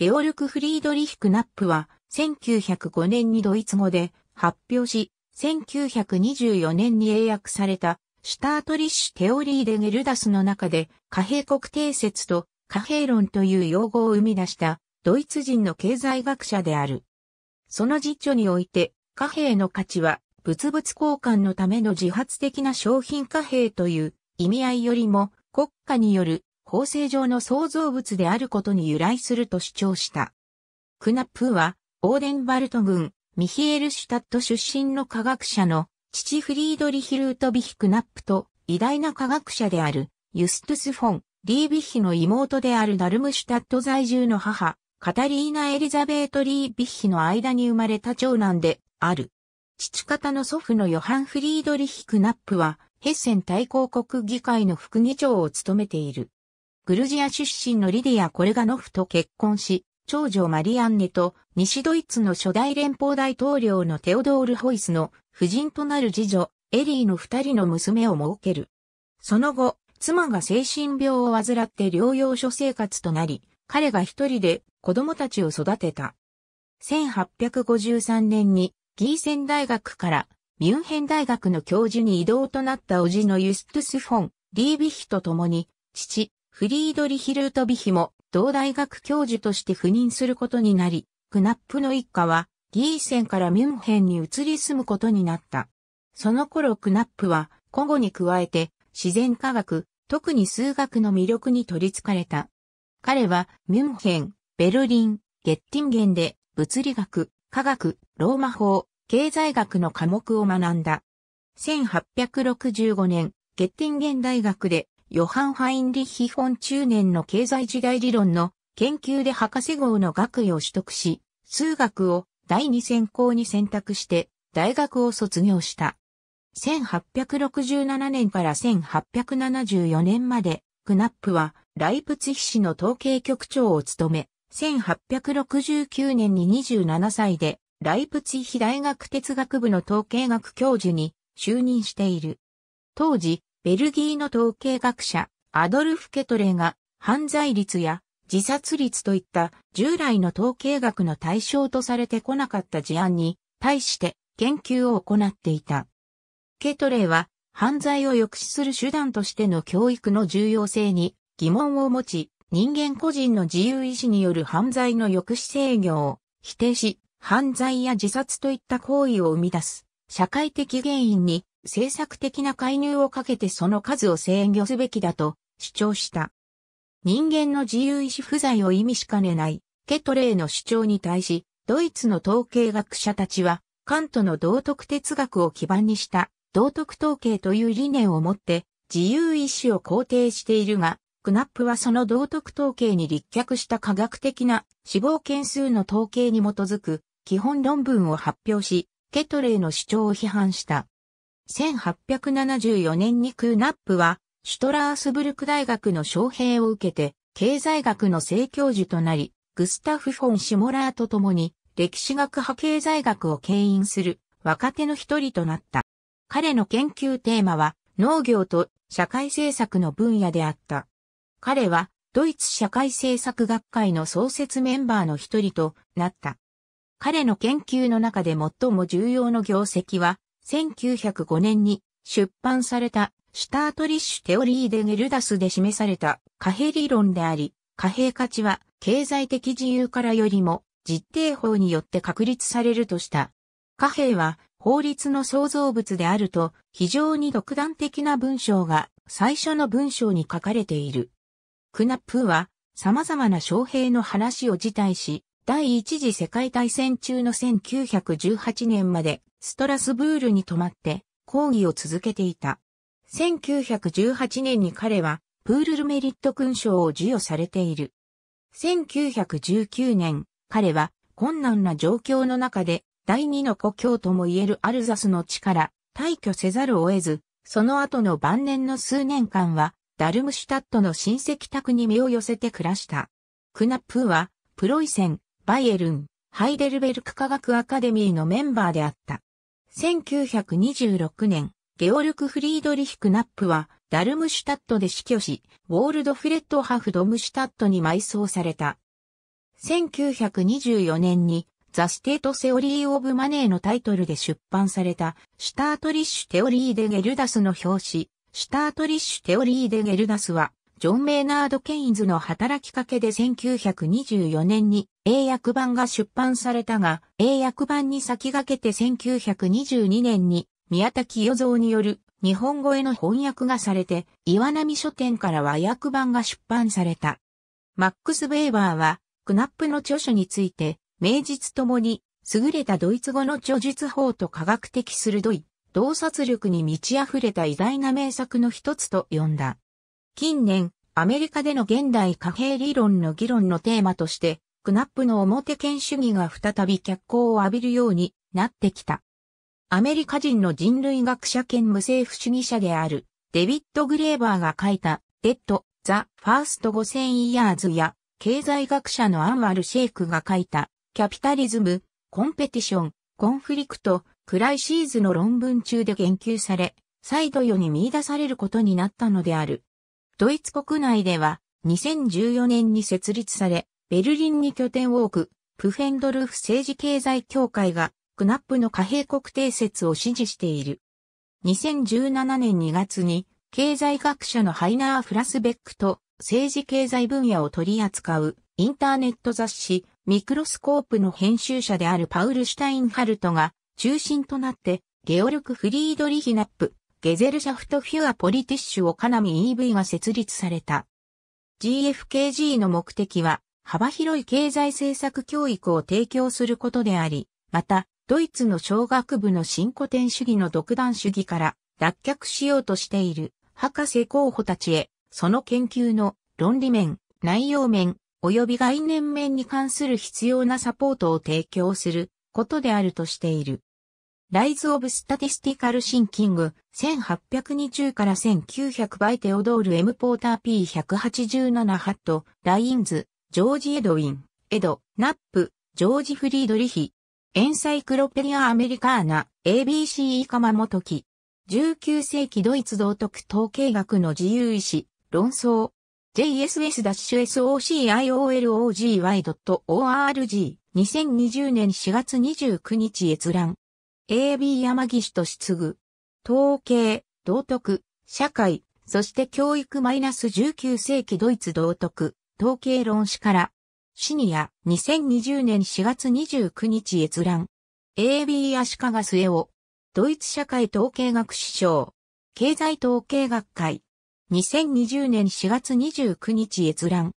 ゲオルク・フリードリヒク・ナップは、1905年にドイツ語で発表し、1924年に英訳された、シュタートリッシュ・テオリー・デ・ゲルダスの中で、貨幣国定説と貨幣論という用語を生み出した、ドイツ人の経済学者である。その実著において、貨幣の価値は、物々交換のための自発的な商品貨幣という意味合いよりも、国家による構成上の創造物であることに由来すると主張した。クナップは、オーデンバルト軍、ミヒエルシュタット出身の科学者の、父フリードリヒ・ルートビヒ・クナップと、偉大な科学者である、ユストゥス・フォン、リービヒの妹であるダルムシュタット在住の母、カタリーナ・エリザベート・リービヒの間に生まれた長男である。父方の祖父のヨハン・フリードリヒ・クナップは、ヘッセン大公国議会の副議長を務めている。グルジア出身のリディア・コレガノフと結婚し、長女マリアンネと西ドイツの初代連邦大統領のテオドール・ホイスの夫人となる次女、エリーの二人の娘を設ける。その後、妻が精神病を患って療養所生活となり、彼が一人で子供たちを育てた。1853年にギーセン大学からミュンヘン大学の教授に移動となった叔父のユストゥス・フォン、リービヒと共に、父、フリードリヒ・ルートビヒも同大学教授として赴任することになり、クナップの一家はギーセンからミュンヘンに移り住むことになった。その頃クナップは古語に加えて自然科学、特に数学の魅力に取り憑かれた。彼はミュンヘン、ベルリン、ゲッティンゲンで物理学、科学、ローマ法、経済学の科目を学んだ。1865年、ゲッティンゲン大学でヨハン・ファインリヒ・フォン中年の経済時代理論の研究で博士号の学位を取得し、数学を第二専攻に選択して大学を卒業した。1867年から1874年まで、クナップはライプツヒ市の統計局長を務め、1869年に27歳で、ライプツヒ大学哲学部の統計学教授に就任している。当時、ベルギーの統計学者、アドルフ・ケトレが、犯罪率や自殺率といった従来の統計学の対象とされてこなかった事案に対して研究を行っていた。ケトレは犯罪を抑止する手段としての教育の重要性に疑問を持ち、人間個人の自由意志による犯罪の抑止制御を否定し、犯罪や自殺といった行為を生み出す社会的原因に政策的な介入をかけてその数を制御すべきだと主張した。人間の自由意志不在を意味しかねないケトレーの主張に対し、ドイツの統計学者たちは、カントの道徳哲学を基盤にした道徳統計という理念を持って自由意志を肯定しているが、クナップはその道徳統計に立脚した科学的な死亡件数の統計に基づく基本論文を発表し、ケトレーの主張を批判した。1874年にクーナップは、シュトラースブルク大学の招聘を受けて、経済学の正教授となり、グスタフ・フォン・シモラーと共に、歴史学派経済学を牽引する若手の一人となった。彼の研究テーマは、農業と社会政策の分野であった。彼は、ドイツ社会政策学会の創設メンバーの一人となった。彼の研究の中で最も重要の業績は、1905年に出版されたシュタートリッシュテオリーデゲルダスで示された貨幣理論であり、貨幣価値は経済的自由からよりも実定法によって確立されるとした。貨幣は法律の創造物であると非常に独断的な文章が最初の文章に書かれている。クナップは様々な将兵の話を辞退し、第一次世界大戦中の1918年までストラスブールに泊まって抗議を続けていた。1918年に彼はプールルメリット勲章を授与されている。1919年、彼は困難な状況の中で第二の故郷とも言えるアルザスの地から退去せざるを得ず、その後の晩年の数年間はダルムシュタットの親戚宅に身を寄せて暮らした。クナップーはプロイセン、バイエルン、ハイデルベルク科学アカデミーのメンバーであった。1926年、ゲオルク・フリードリヒク・ナップは、ダルムシュタットで死去し、ウォールド・フレットハフ・ドムシュタットに埋葬された。1924年に、ザ・ステート・セオリー・オブ・マネーのタイトルで出版された、シュタートリッシュ・テオリー・デ・ゲルダスの表紙、シュタートリッシュ・テオリー・デ・ゲルダスは、ジョン・メイナード・ケインズの働きかけで1924年に英訳版が出版されたが、英訳版に先駆けて1922年に宮滝与蔵による日本語への翻訳がされて、岩波書店から和訳版が出版された。マックス・ベイバーは、クナップの著書について、名実ともに、優れたドイツ語の著述法と科学的鋭い、洞察力に満ち溢れた偉大な名作の一つと呼んだ。近年、アメリカでの現代貨幣理論の議論のテーマとして、クナップの表権主義が再び脚光を浴びるようになってきた。アメリカ人の人類学者兼無政府主義者であるデビッド・グレーバーが書いたデッド・ザ・ファースト5000イヤーズや経済学者のアンワル・シェイクが書いたキャピタリズム、コンペティション、コンフリクト、クライシーズの論文中で言及され、再度世に見出されることになったのである。ドイツ国内では2014年に設立され、ベルリンに拠点を置く、プフェンドルフ政治経済協会が、クナップの貨幣国定説を支持している。2017年2月に、経済学者のハイナー・フラスベックと、政治経済分野を取り扱う、インターネット雑誌、ミクロスコープの編集者であるパウル・シュタインハルトが、中心となって、ゲオルク・フリードリヒナップ、ゲゼルシャフトフュアポリティッシュをカナミ EV が設立された。GFKG の目的は、幅広い経済政策教育を提供することであり、また、ドイツの小学部の新古典主義の独断主義から脱却しようとしている博士候補たちへ、その研究の論理面、内容面、及び概念面に関する必要なサポートを提供することであるとしている。ライズ・オブ・スタティスティカル・シンキング、1820から1900バイテオドール・ M・ ポーター P187 ハット、ラインズ、ジョージ・エドウィン、エド、ナップ、ジョージ・フリードリヒ、エンサイクロペリア・アメリカーナ、ABC・ イカマモトキ、19世紀ドイツ道徳統計学の自由意志、論争、jss-sociolog.org y、2020年4月29日閲覧。AB 山岸とし継ぐ。統計、道徳、社会、そして教育 -19 世紀ドイツ道徳、統計論史から。シニア、2020年4月29日閲覧。AB 足利末をドイツ社会統計学師匠。経済統計学会。2020年4月29日閲覧。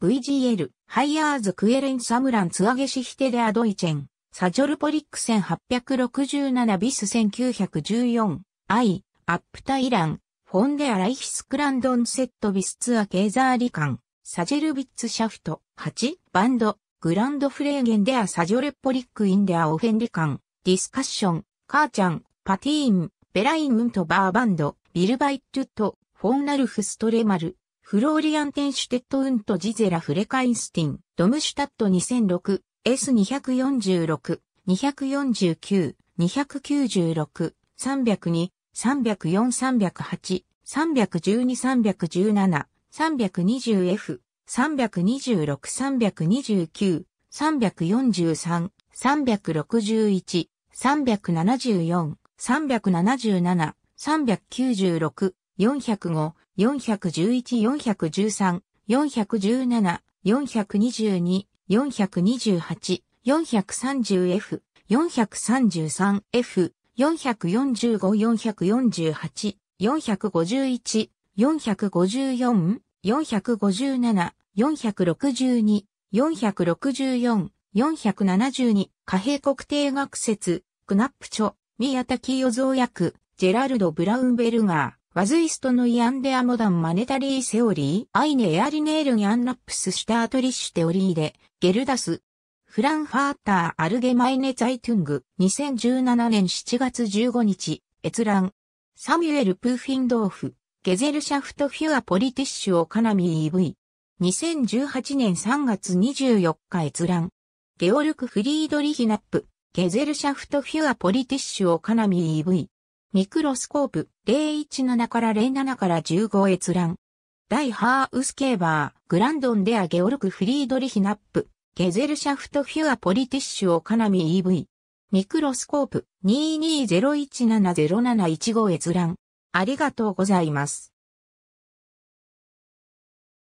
VGL、ハイヤーズクエレンサムランツアゲシヒテデアドイチェン。サジョルポリック1867ビス1914、イ、アップタイラン、フォンデアライヒスクランドンセットビスツアケーザーリカン、サジェルビッツシャフト、8、バンド、グランドフレーゲンデアサジョレポリックインデアオフェンリカン、ディスカッション、カーちゃん、パティーン、ベラインウントバーバンド、ビルバイトゥット、フォンナルフストレマル、フローリアンテンシュテットウントジゼラフレカインスティン、ドムシュタット2006、S246、249、296、302、304、308、312、317、320F、326、329、343、361、374、377、396、405、411、413、417、422、428、430F、433F、445、448、451、454、457、462、464、472貨幣国定学説、クナップチョ、宮滝与蔵役、ジェラルド・ブラウンベルガー、ワズイストのイアンデアモダンマネタリーセオリー、アイネエアリネールにアンナップスシュタートリッシュテオリーで、ゲルダス、フランファーター・アルゲマイネ・ザイトゥング、2017年7月15日、閲覧。サミュエル・プーフィンドーフ、ゲゼルシャフト・フュア・ポリティッシュ・オカナミ EV。2018年3月24日閲覧。ゲオルク・フリードリヒナップ、ゲゼルシャフト・フュア・ポリティッシュ・オカナミ EV。ミクロスコープ、017から07から15閲覧。大ハーウスケーバー。グランドンデア・ゲオルク・フリードリヒ・ナップ、ゲゼルシャフト・フュア・ポリティッシュ・オカナミ EV。ミクロスコープ2 2 0 1 7 0 7 1 5閲覧。ありがとうございます。